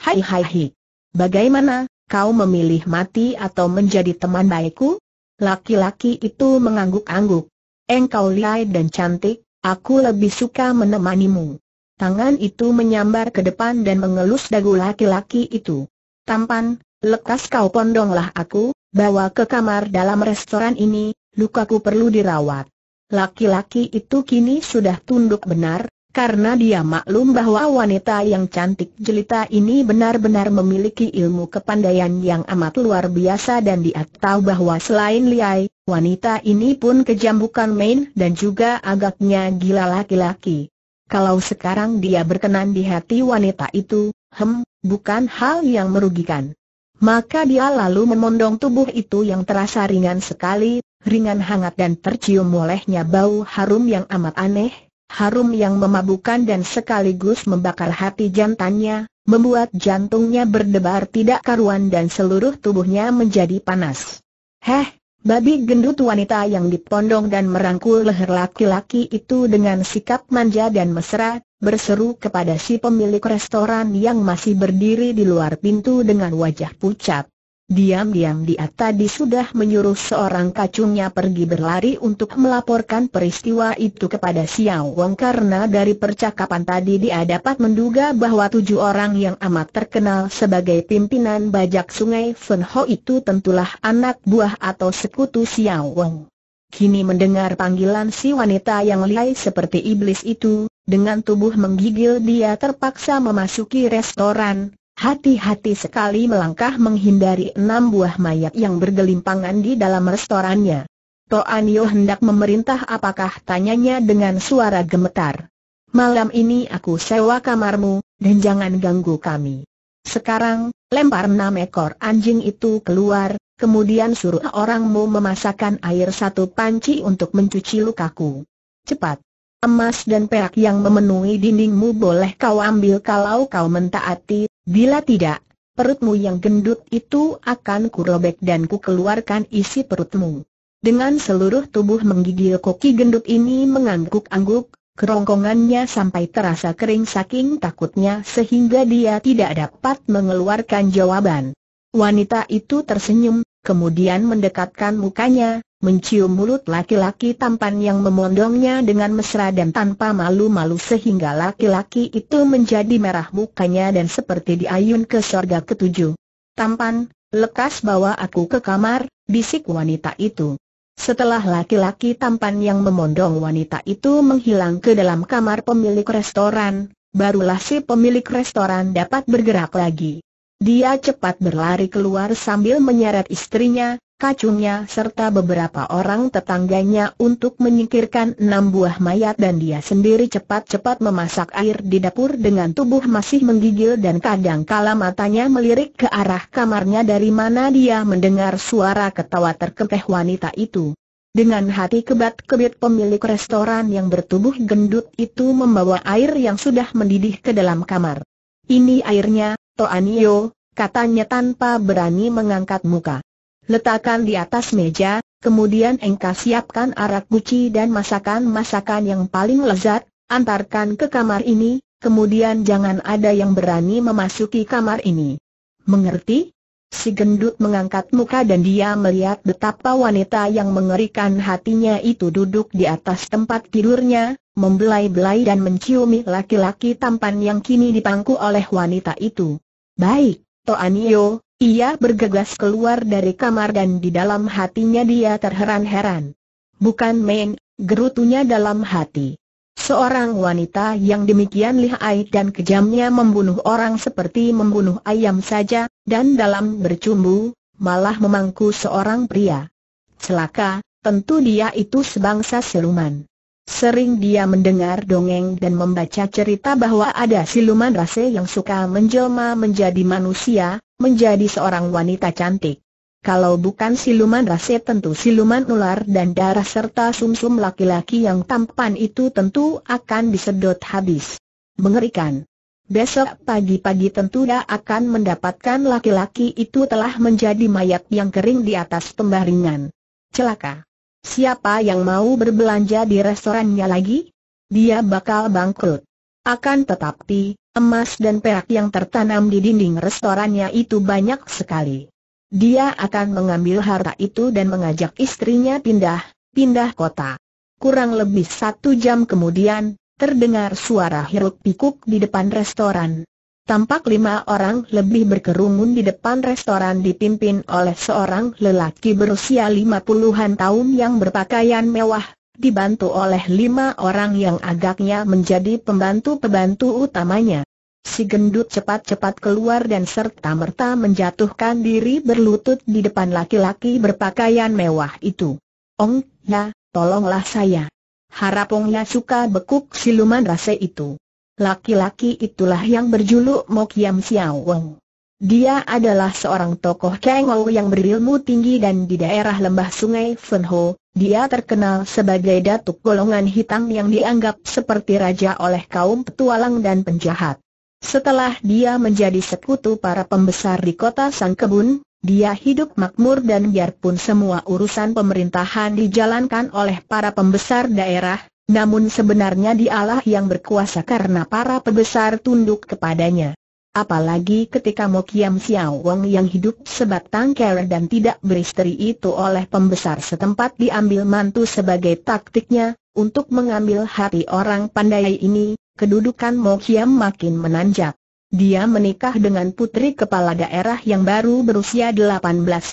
Hai hai hai. Bagaimana, kau memilih mati atau menjadi teman baikku? Laki-laki itu mengangguk-angguk. Engkau liai dan cantik, aku lebih suka menemanimu tangan itu menyambar ke depan dan mengelus dagu laki-laki itu. Tampan, lekas kau pondonglah aku, bawa ke kamar dalam restoran ini, lukaku perlu dirawat. Laki-laki itu kini sudah tunduk benar, karena dia maklum bahwa wanita yang cantik jelita ini benar-benar memiliki ilmu kepandaian yang amat luar biasa dan dia tahu bahwa selain liai, wanita ini pun kejam bukan main dan juga agaknya gila laki-laki. Kalau sekarang dia berkenan di hati wanita itu, hem, bukan hal yang merugikan. Maka dia lalu memondong tubuh itu yang terasa ringan sekali, ringan hangat dan tercium olehnya bau harum yang amat aneh, harum yang memabukan dan sekaligus membakar hati jantannya, membuat jantungnya berdebar tidak karuan dan seluruh tubuhnya menjadi panas. Heh, Babi gendut wanita yang dipondong dan merangkul leher laki-laki itu dengan sikap manja dan mesra, berseru kepada si pemilik restoran yang masih berdiri di luar pintu dengan wajah pucat. Diam-diam dia tadi sudah menyuruh seorang kacungnya pergi berlari untuk melaporkan peristiwa itu kepada Xiao Wong karena dari percakapan tadi dia dapat menduga bahwa tujuh orang yang amat terkenal sebagai pimpinan bajak sungai Fen Ho itu tentulah anak buah atau sekutu Xiao Wong. Kini mendengar panggilan si wanita yang lihai seperti iblis itu, dengan tubuh menggigil dia terpaksa memasuki restoran, Hati-hati sekali melangkah menghindari enam buah mayat yang bergelimpangan di dalam restorannya. Toan Yo hendak memerintah apakah tanyanya dengan suara gemetar. Malam ini aku sewa kamarmu, dan jangan ganggu kami. Sekarang, lempar enam ekor anjing itu keluar, kemudian suruh orangmu memasakkan air satu panci untuk mencuci lukaku. Cepat! Emas dan perak yang memenuhi dindingmu boleh kau ambil kalau kau mentaati Bila tidak, perutmu yang gendut itu akan kurobek dan ku keluarkan isi perutmu. Dengan seluruh tubuh menggigil koki gendut ini mengangguk-angguk, kerongkongannya sampai terasa kering saking takutnya sehingga dia tidak dapat mengeluarkan jawaban. Wanita itu tersenyum, kemudian mendekatkan mukanya, mencium mulut laki-laki tampan yang memondongnya dengan mesra dan tanpa malu-malu sehingga laki-laki itu menjadi merah mukanya dan seperti diayun ke sorga ketujuh. Tampan, lekas bawa aku ke kamar, bisik wanita itu. Setelah laki-laki tampan yang memondong wanita itu menghilang ke dalam kamar pemilik restoran, barulah si pemilik restoran dapat bergerak lagi. Dia cepat berlari keluar sambil menyeret istrinya, kacungnya serta beberapa orang tetangganya untuk menyingkirkan enam buah mayat dan dia sendiri cepat-cepat memasak air di dapur dengan tubuh masih menggigil dan kadang kala matanya melirik ke arah kamarnya dari mana dia mendengar suara ketawa terkekeh wanita itu. Dengan hati kebat-kebit pemilik restoran yang bertubuh gendut itu membawa air yang sudah mendidih ke dalam kamar. Ini airnya, Toanio, katanya tanpa berani mengangkat muka letakkan di atas meja, kemudian engkau siapkan arak buci dan masakan-masakan yang paling lezat, antarkan ke kamar ini, kemudian jangan ada yang berani memasuki kamar ini. Mengerti? Si gendut mengangkat muka dan dia melihat betapa wanita yang mengerikan hatinya itu duduk di atas tempat tidurnya, membelai-belai dan menciumi laki-laki tampan yang kini dipangku oleh wanita itu. Baik, Toanio, ia bergegas keluar dari kamar dan di dalam hatinya dia terheran-heran. Bukan main, gerutunya dalam hati. Seorang wanita yang demikian lihai dan kejamnya membunuh orang seperti membunuh ayam saja, dan dalam bercumbu, malah memangku seorang pria. Celaka, tentu dia itu sebangsa siluman. Sering dia mendengar dongeng dan membaca cerita bahwa ada siluman rase yang suka menjelma menjadi manusia, menjadi seorang wanita cantik. Kalau bukan siluman rase tentu siluman ular dan darah serta sumsum laki-laki yang tampan itu tentu akan disedot habis. Mengerikan. Besok pagi-pagi tentu dia akan mendapatkan laki-laki itu telah menjadi mayat yang kering di atas pembaringan. Celaka. Siapa yang mau berbelanja di restorannya lagi? Dia bakal bangkrut. Akan tetapi, emas dan perak yang tertanam di dinding restorannya itu banyak sekali. Dia akan mengambil harta itu dan mengajak istrinya pindah, pindah kota. Kurang lebih satu jam kemudian, terdengar suara hiruk pikuk di depan restoran. Tampak lima orang lebih berkerumun di depan restoran dipimpin oleh seorang lelaki berusia lima puluhan tahun yang berpakaian mewah, dibantu oleh lima orang yang agaknya menjadi pembantu-pembantu utamanya. Si gendut cepat-cepat keluar dan serta-merta menjatuhkan diri berlutut di depan laki-laki berpakaian mewah itu. Ong, ya, tolonglah saya. Harap Ong Ya suka bekuk siluman rasa itu. Laki-laki itulah yang berjuluk Mok Yam Wong. Dia adalah seorang tokoh Kengol yang berilmu tinggi dan di daerah lembah sungai Fenho, dia terkenal sebagai datuk golongan hitam yang dianggap seperti raja oleh kaum petualang dan penjahat. Setelah dia menjadi sekutu para pembesar di kota Sang Kebun, dia hidup makmur dan biarpun semua urusan pemerintahan dijalankan oleh para pembesar daerah, namun sebenarnya dialah yang berkuasa karena para pebesar tunduk kepadanya. Apalagi ketika Mo Kiam yang hidup sebatang kera dan tidak beristri itu oleh pembesar setempat diambil mantu sebagai taktiknya, untuk mengambil hati orang pandai ini, kedudukan Mo Kiam makin menanjak. Dia menikah dengan putri kepala daerah yang baru berusia 18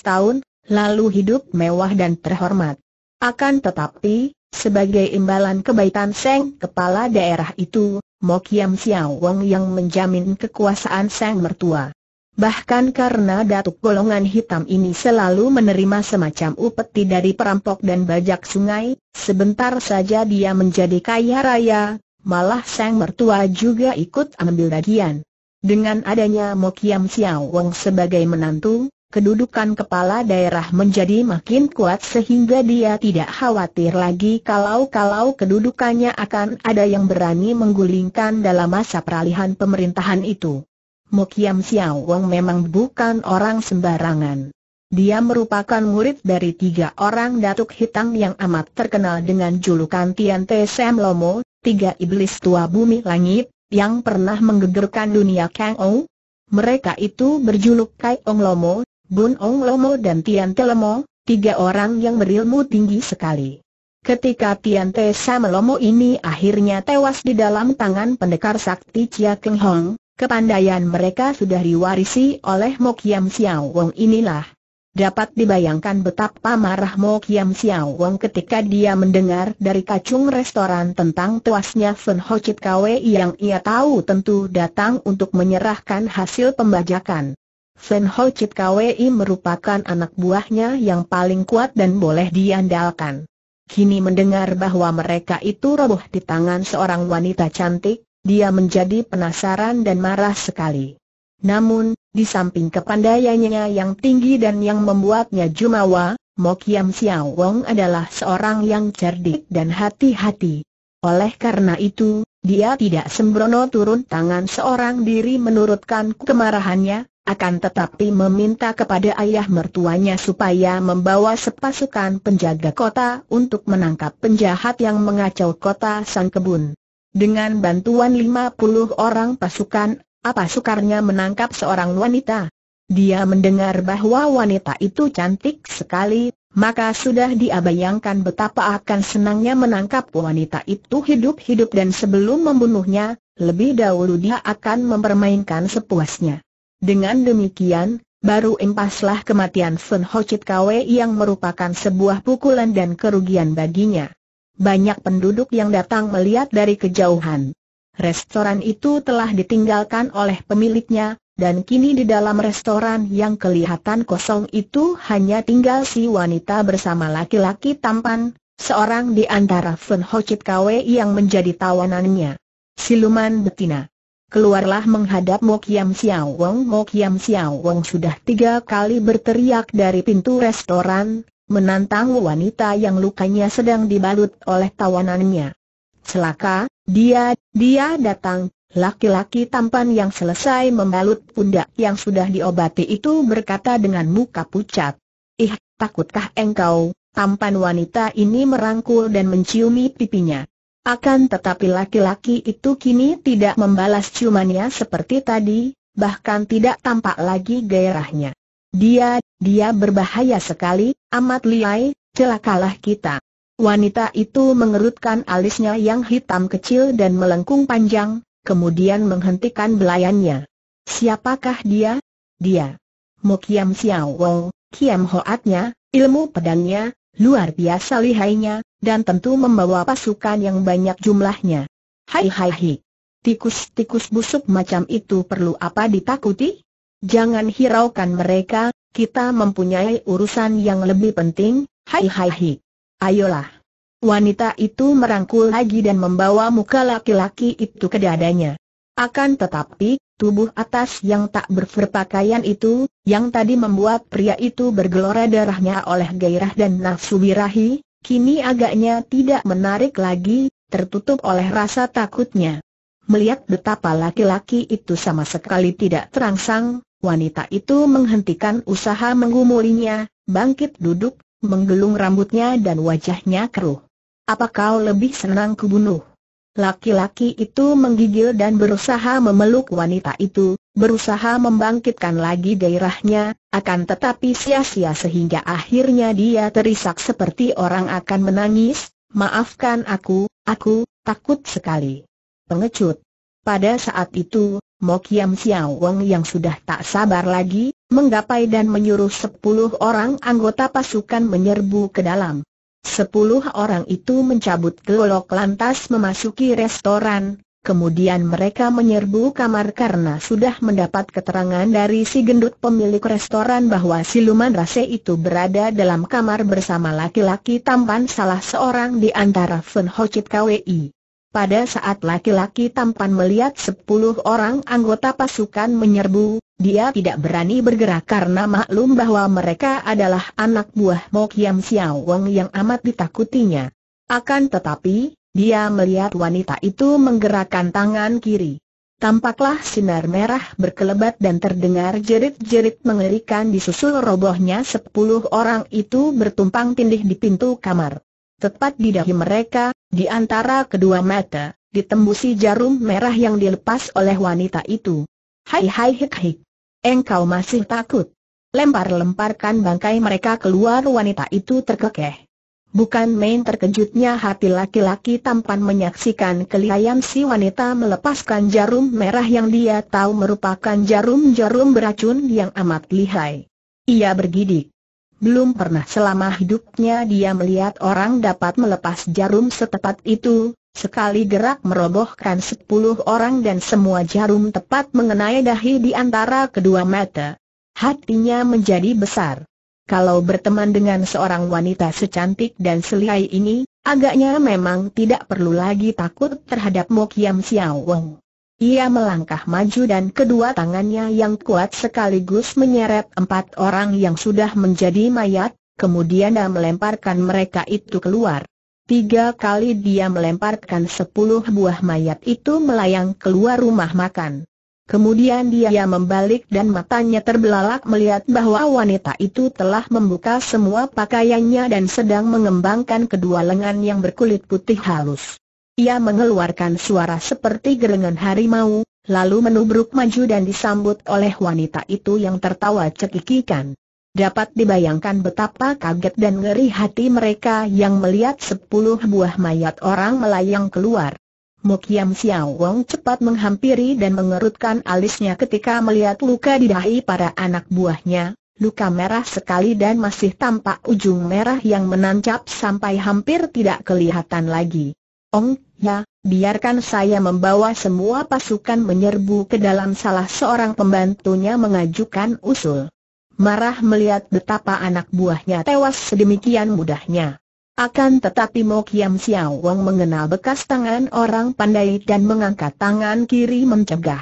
tahun, lalu hidup mewah dan terhormat. Akan tetapi, sebagai imbalan kebaikan Seng Kepala Daerah itu, Mo Kiam Wong yang menjamin kekuasaan Seng Mertua. Bahkan karena datuk golongan hitam ini selalu menerima semacam upeti dari perampok dan bajak sungai, sebentar saja dia menjadi kaya raya, malah Seng Mertua juga ikut ambil bagian. Dengan adanya Mo Kiam Wong sebagai menantu, kedudukan kepala daerah menjadi makin kuat sehingga dia tidak khawatir lagi kalau-kalau kedudukannya akan ada yang berani menggulingkan dalam masa peralihan pemerintahan itu. Mokiam Xiao Wang memang bukan orang sembarangan. Dia merupakan murid dari tiga orang datuk hitam yang amat terkenal dengan julukan Tian Te Sam Lomo, tiga iblis tua bumi langit, yang pernah menggegerkan dunia Kang Ou, mereka itu berjuluk Kai Ong Lomo, Bun Ong Lomo dan Tian Te Lomo, tiga orang yang berilmu tinggi sekali. Ketika Tian Te Sam Lomo ini akhirnya tewas di dalam tangan pendekar sakti Chia Keng Hong, kepandaian mereka sudah diwarisi oleh Mok Yam Xiao Wong inilah. Dapat dibayangkan betapa marah Mo Kiam Xiao Wong ketika dia mendengar dari kacung restoran tentang tuasnya Sun Ho Chit Kwe yang ia tahu tentu datang untuk menyerahkan hasil pembajakan. Fen Ho Chit Kwei merupakan anak buahnya yang paling kuat dan boleh diandalkan. Kini mendengar bahwa mereka itu roboh di tangan seorang wanita cantik, dia menjadi penasaran dan marah sekali. Namun, di samping kepandaiannya yang tinggi dan yang membuatnya jumawa, Mo Xiao Wong adalah seorang yang cerdik dan hati-hati. Oleh karena itu, dia tidak sembrono turun tangan seorang diri menurutkan kemarahannya, akan tetapi meminta kepada ayah mertuanya supaya membawa sepasukan penjaga kota untuk menangkap penjahat yang mengacau kota Sang Kebun. Dengan bantuan 50 orang pasukan, apa sukarnya menangkap seorang wanita? Dia mendengar bahwa wanita itu cantik sekali, maka sudah diabayangkan betapa akan senangnya menangkap wanita itu hidup-hidup dan sebelum membunuhnya, lebih dahulu dia akan mempermainkan sepuasnya. Dengan demikian, baru empaslah kematian Sun Ho Chit Kwe yang merupakan sebuah pukulan dan kerugian baginya. Banyak penduduk yang datang melihat dari kejauhan. Restoran itu telah ditinggalkan oleh pemiliknya, dan kini di dalam restoran yang kelihatan kosong itu hanya tinggal si wanita bersama laki-laki tampan, seorang di antara Fen Ho Chit Kwe yang menjadi tawanannya. Siluman betina keluarlah menghadap Mo Kiam Xiao Wong. Mo Kiam Xiao Wong sudah tiga kali berteriak dari pintu restoran, menantang wanita yang lukanya sedang dibalut oleh tawanannya. Celaka, dia, dia datang, laki-laki tampan yang selesai membalut pundak yang sudah diobati itu berkata dengan muka pucat. Ih, takutkah engkau, tampan wanita ini merangkul dan menciumi pipinya. Akan tetapi laki-laki itu kini tidak membalas ciumannya seperti tadi, bahkan tidak tampak lagi gairahnya. Dia, dia berbahaya sekali, amat liai, celakalah kita. Wanita itu mengerutkan alisnya yang hitam kecil dan melengkung panjang, kemudian menghentikan belayannya. Siapakah dia? Dia. Mukiam Kiam Xiao Wong, Kiam Hoatnya, ilmu pedangnya, Luar biasa lihainya, dan tentu membawa pasukan yang banyak jumlahnya. Hai hai hai. Tikus-tikus busuk macam itu perlu apa ditakuti? Jangan hiraukan mereka, kita mempunyai urusan yang lebih penting, hai hai hai. Ayolah. Wanita itu merangkul lagi dan membawa muka laki-laki itu ke dadanya. Akan tetapi, tubuh atas yang tak berperpakaian itu, yang tadi membuat pria itu bergelora darahnya oleh gairah dan nafsu birahi, kini agaknya tidak menarik lagi, tertutup oleh rasa takutnya. Melihat betapa laki-laki itu sama sekali tidak terangsang, wanita itu menghentikan usaha menggumulinya, bangkit duduk, menggelung rambutnya dan wajahnya keruh. Apa kau lebih senang kubunuh? Laki-laki itu menggigil dan berusaha memeluk wanita itu, berusaha membangkitkan lagi gairahnya, akan tetapi sia-sia sehingga akhirnya dia terisak seperti orang akan menangis, maafkan aku, aku, takut sekali. Pengecut. Pada saat itu, Mokiam Xiao Wong yang sudah tak sabar lagi, menggapai dan menyuruh sepuluh orang anggota pasukan menyerbu ke dalam. Sepuluh orang itu mencabut golok lantas memasuki restoran, kemudian mereka menyerbu kamar karena sudah mendapat keterangan dari si gendut pemilik restoran bahwa siluman rase itu berada dalam kamar bersama laki-laki tampan salah seorang di antara Fen Ho Chit KWI. Pada saat laki-laki tampan melihat sepuluh orang anggota pasukan menyerbu, dia tidak berani bergerak karena maklum bahwa mereka adalah anak buah Mok Yam Siaw Wong yang amat ditakutinya. Akan tetapi, dia melihat wanita itu menggerakkan tangan kiri. Tampaklah sinar merah berkelebat dan terdengar jerit-jerit mengerikan disusul robohnya sepuluh orang itu bertumpang tindih di pintu kamar. Tepat di dahi mereka, di antara kedua mata, ditembusi jarum merah yang dilepas oleh wanita itu. Hai hai hik hik. Engkau masih takut. Lempar-lemparkan bangkai mereka keluar wanita itu terkekeh. Bukan main terkejutnya hati laki-laki tampan menyaksikan kelihayan si wanita melepaskan jarum merah yang dia tahu merupakan jarum-jarum beracun yang amat lihai. Ia bergidik. Belum pernah selama hidupnya dia melihat orang dapat melepas jarum setepat itu, sekali gerak merobohkan sepuluh orang dan semua jarum tepat mengenai dahi di antara kedua mata. Hatinya menjadi besar. Kalau berteman dengan seorang wanita secantik dan selihai ini, agaknya memang tidak perlu lagi takut terhadap Mo Kiam Xiao Wong. Ia melangkah maju dan kedua tangannya yang kuat sekaligus menyeret empat orang yang sudah menjadi mayat, kemudian dia melemparkan mereka itu keluar. Tiga kali dia melemparkan sepuluh buah mayat itu melayang keluar rumah makan. Kemudian dia membalik dan matanya terbelalak melihat bahwa wanita itu telah membuka semua pakaiannya dan sedang mengembangkan kedua lengan yang berkulit putih halus. Ia mengeluarkan suara seperti gerengan harimau, lalu menubruk maju dan disambut oleh wanita itu yang tertawa cekikikan. Dapat dibayangkan betapa kaget dan ngeri hati mereka yang melihat sepuluh buah mayat orang melayang keluar. Mokiam Xiao Wong cepat menghampiri dan mengerutkan alisnya ketika melihat luka di dahi para anak buahnya, luka merah sekali dan masih tampak ujung merah yang menancap sampai hampir tidak kelihatan lagi. Ong, ya, biarkan saya membawa semua pasukan menyerbu ke dalam salah seorang pembantunya mengajukan usul. Marah melihat betapa anak buahnya tewas sedemikian mudahnya. Akan tetapi Mo Kiam Xiao Wong mengenal bekas tangan orang pandai dan mengangkat tangan kiri mencegah.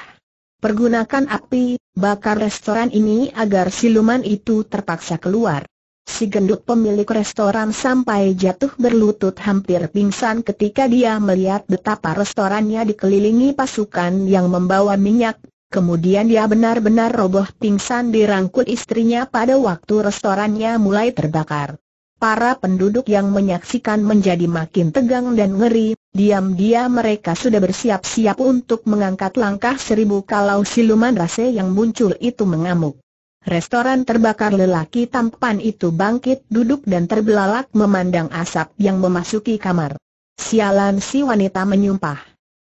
Pergunakan api, bakar restoran ini agar siluman itu terpaksa keluar. Si gendut pemilik restoran sampai jatuh berlutut hampir pingsan ketika dia melihat betapa restorannya dikelilingi pasukan yang membawa minyak. Kemudian dia benar-benar roboh pingsan dirangkul istrinya pada waktu restorannya mulai terbakar. Para penduduk yang menyaksikan menjadi makin tegang dan ngeri, diam-diam mereka sudah bersiap-siap untuk mengangkat langkah seribu kalau siluman rase yang muncul itu mengamuk. Restoran terbakar lelaki tampan itu bangkit duduk dan terbelalak memandang asap yang memasuki kamar. Sialan si wanita menyumpah.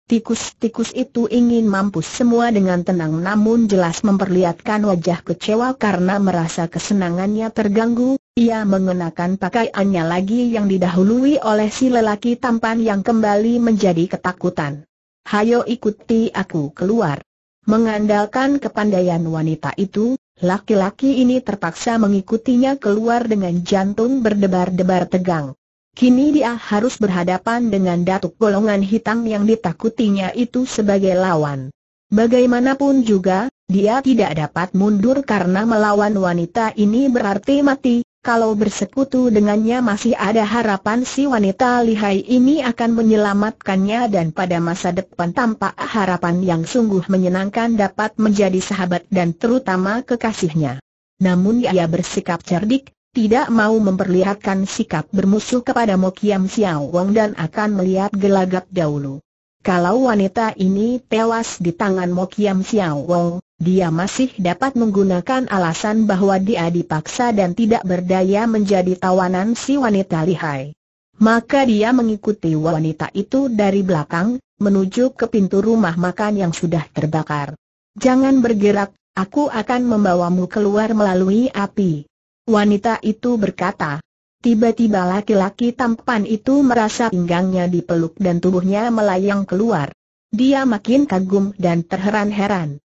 Tikus-tikus itu ingin mampus semua dengan tenang namun jelas memperlihatkan wajah kecewa karena merasa kesenangannya terganggu, ia mengenakan pakaiannya lagi yang didahului oleh si lelaki tampan yang kembali menjadi ketakutan. Hayo ikuti aku keluar. Mengandalkan kepandaian wanita itu, Laki-laki ini terpaksa mengikutinya keluar dengan jantung berdebar-debar tegang. Kini dia harus berhadapan dengan datuk golongan hitam yang ditakutinya itu sebagai lawan. Bagaimanapun juga, dia tidak dapat mundur karena melawan wanita ini berarti mati, kalau bersekutu dengannya masih ada harapan si wanita lihai ini akan menyelamatkannya dan pada masa depan tampak harapan yang sungguh menyenangkan dapat menjadi sahabat dan terutama kekasihnya. Namun ia bersikap cerdik, tidak mau memperlihatkan sikap bermusuh kepada Mo Xiao Wong dan akan melihat gelagat dahulu. Kalau wanita ini tewas di tangan Mo Xiao Wong, dia masih dapat menggunakan alasan bahwa dia dipaksa dan tidak berdaya menjadi tawanan si wanita lihai. Maka dia mengikuti wanita itu dari belakang, menuju ke pintu rumah makan yang sudah terbakar. Jangan bergerak, aku akan membawamu keluar melalui api. Wanita itu berkata. Tiba-tiba laki-laki tampan itu merasa pinggangnya dipeluk dan tubuhnya melayang keluar. Dia makin kagum dan terheran-heran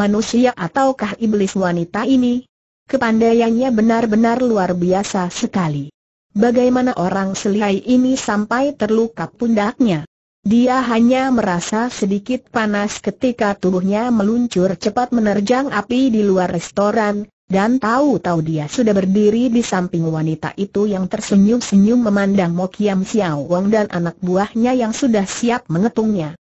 manusia ataukah iblis wanita ini? Kepandaiannya benar-benar luar biasa sekali. Bagaimana orang selihai ini sampai terluka pundaknya? Dia hanya merasa sedikit panas ketika tubuhnya meluncur cepat menerjang api di luar restoran, dan tahu-tahu dia sudah berdiri di samping wanita itu yang tersenyum-senyum memandang Mokiam Xiao Wong dan anak buahnya yang sudah siap mengetungnya.